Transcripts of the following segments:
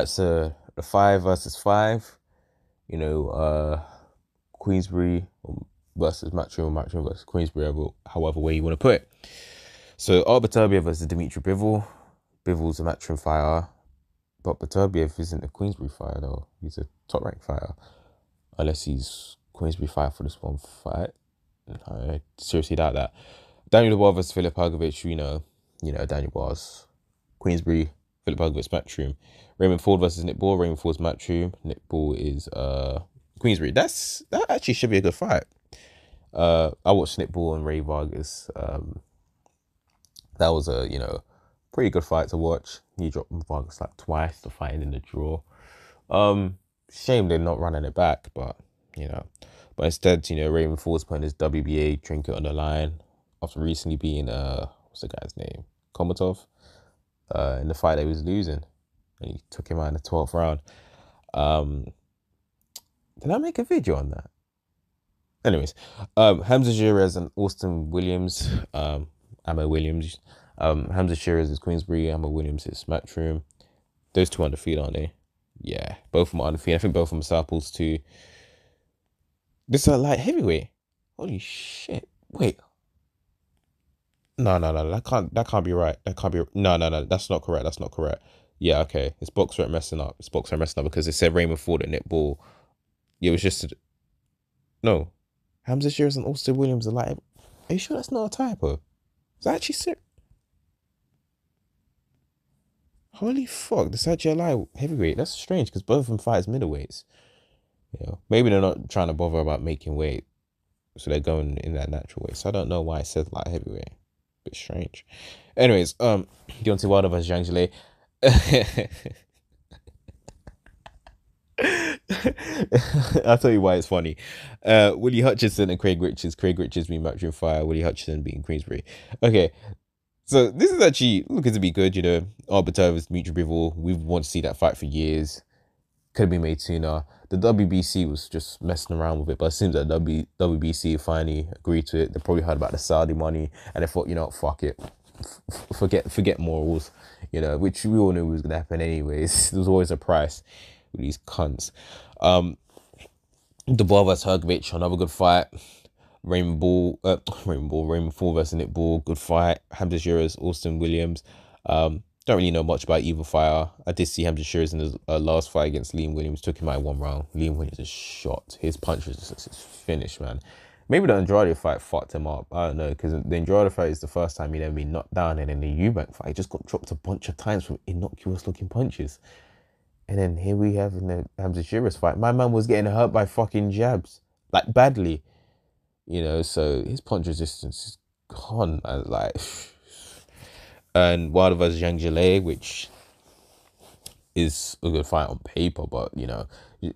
shots to the five versus five. You know, uh, Queensbury um, versus Matchroom, Matchroom versus Queensbury, however way you want to put it. So Art Baturbiev versus Dimitri Bivol. Bivol's a Matchroom fighter, but Baturbiev isn't a Queensbury fighter though. He's a top ranked fighter, unless he's Queensbury fighter for this one fight. I seriously doubt that. Daniel Dubois versus Filip Hagovic, you know, you know Daniel Dubois, Queensbury Philip Hugo room, Raymond Ford versus Nick Ball. Raymond Ford's room. Nick Ball is uh Queensbury. That's that actually should be a good fight. Uh, I watched Nick Ball and Ray Vargas. Um, that was a you know pretty good fight to watch. He dropped Vargas like twice to fight in the draw. Um, shame they're not running it back, but you know. But instead, you know, Raymond Ford's putting his WBA trinket on the line after recently being uh, what's the guy's name, Komatov uh, in the fight that he was losing, and he took him out in the twelfth round. Um, did I make a video on that? Anyways, um, Hamza Shiraz and Austin Williams, um, Williams, um, Hamza Shiraz is Queensbury, Ammo Williams is Matchroom. Those two undefeated, aren't they? Yeah, both of them are undefeated. I think both of them are Southpools too. This is a light heavyweight. Holy shit. Wait, no, no, no. That can't. That can't be right. That can't be. No, no, no. That's not correct. That's not correct. Yeah, okay. It's boxer messing up. It's boxer messing up because it said Raymond Ford at netball. It was just a... no. Hamza Shearers and Austin Williams are like. Are you sure that's not a typo? Is that actually sick? Holy fuck! This actually a Heavyweight. That's strange because both of them fight as middleweights. You know, maybe they're not trying to bother about making weight, so they're going in that natural way. So I don't know why it says light heavyweight bit strange. Anyways, um, you don't want to of us, Zhang Zhile. I'll tell you why it's funny. Uh, Willie Hutchinson and Craig Richards. Craig Richards being Matchroom Fire. Willie Hutchinson being Queensbury. Okay, so this is actually looking to be good. You know, Arbiter versus Mutual Bivol. We've wanted to see that fight for years. Could have been made sooner the WBC was just messing around with it, but it seems that w, WBC finally agreed to it. They probably heard about the Saudi money and they thought, you know, fuck it, F- forget forget morals, you know, which we all knew was gonna happen anyways. There's always a price with these cunts. Um, Dubois vs Hergovic, another good fight. Raymond Ball, uh, Raymond Ball, Raymond Fall versus Nick Ball, good fight. Hamza Juras, Austin Williams. Um, don't really know much about either fire. I did see Hamza Shiraz in the uh, last fight against Liam Williams, took him out one round. Liam Williams is shot. His punch resistance is finished, man. Maybe the Andrade fight fucked him up. I don't know, because the Andrade fight is the first time he'd ever been knocked down, and then the Eubank fight, he just got dropped a bunch of times from innocuous looking punches. And then here we have in the Hamza Shiraz fight, my man was getting hurt by fucking jabs, like badly. You know, so his punch resistance is gone, Like. and Wilder versus Zhang Jilei, which is a good fight on paper, but you know,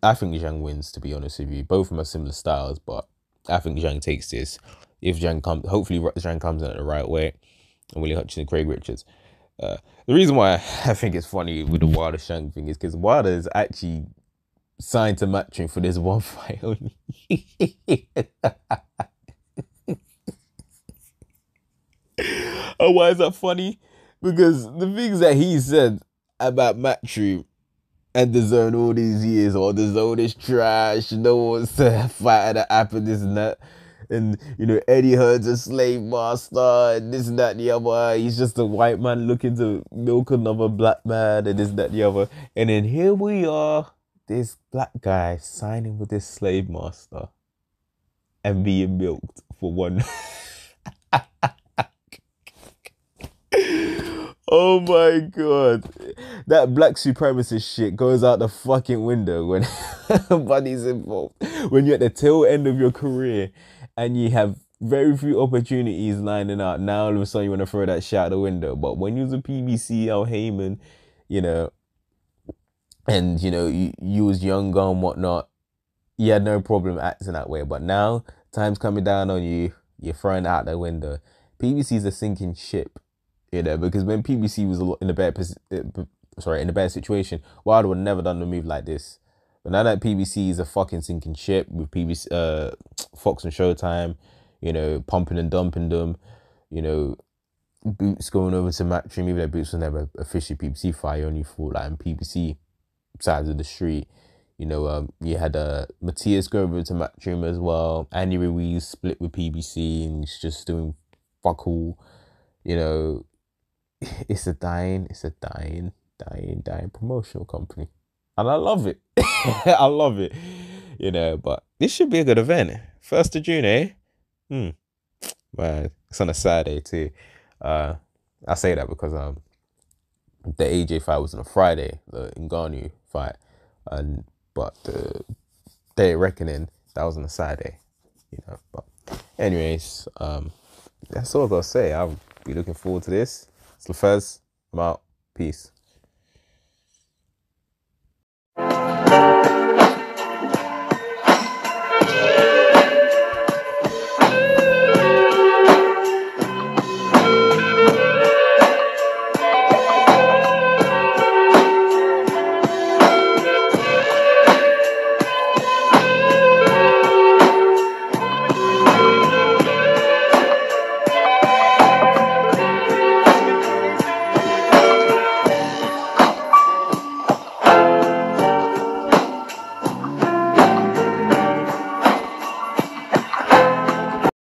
I think Zhang wins to be honest with you. Both of them are similar styles, but I think Zhang takes this. If Zhang comes, hopefully Zhang comes in at the right way, and Willie Hutchinson, Craig Richards. Uh, the reason why I think it's funny with the Wilder Zhang thing is because Wilder is actually signed to matching for this one fight only. Oh, why is that funny? Because the things that he said about Matthew and the zone all these years, or the zone is trash, no one's to fight that happened, this and that. And you know, Eddie Heard's a slave master, and this and that and the other. He's just a white man looking to milk another black man, and this and that and the other. And then here we are, this black guy signing with this slave master and being milked for one. Oh my god. That black supremacist shit goes out the fucking window when money's involved. When you're at the tail end of your career and you have very few opportunities lining up. Now all of a sudden you want to throw that shit out the window. But when you was a PBC Al Heyman, you know, and you know, you, you was younger and whatnot, you had no problem acting that way. But now time's coming down on you, you're throwing out the window. PBC is a sinking ship you know, because when PBC was in a bad eh, sorry in a bad situation, Wilder would never done a move like this. But now that PBC is a fucking sinking ship with PBC, uh, Fox and Showtime, you know, pumping and dumping them, you know, Boots going over to Matchroom, even though Boots was never officially PBC fire, only for like in PBC sides of the street. You know, um, you had uh, Matthias go over to Matchroom as well. Andy Ruiz split with PBC and he's just doing fuck all. You know, it's a dying, it's a dying, dying, dying promotional company. And I love it. I love it. You know, but this should be a good event. First of June, eh? Hmm. Man, it's on a Saturday too. Uh I say that because um the AJ fight was on a Friday, the Ngannou fight. And but the day of reckoning, that was on a Saturday. You know, but anyways, um that's all I gotta say. I'll be looking forward to this. Till i I'm out. Peace.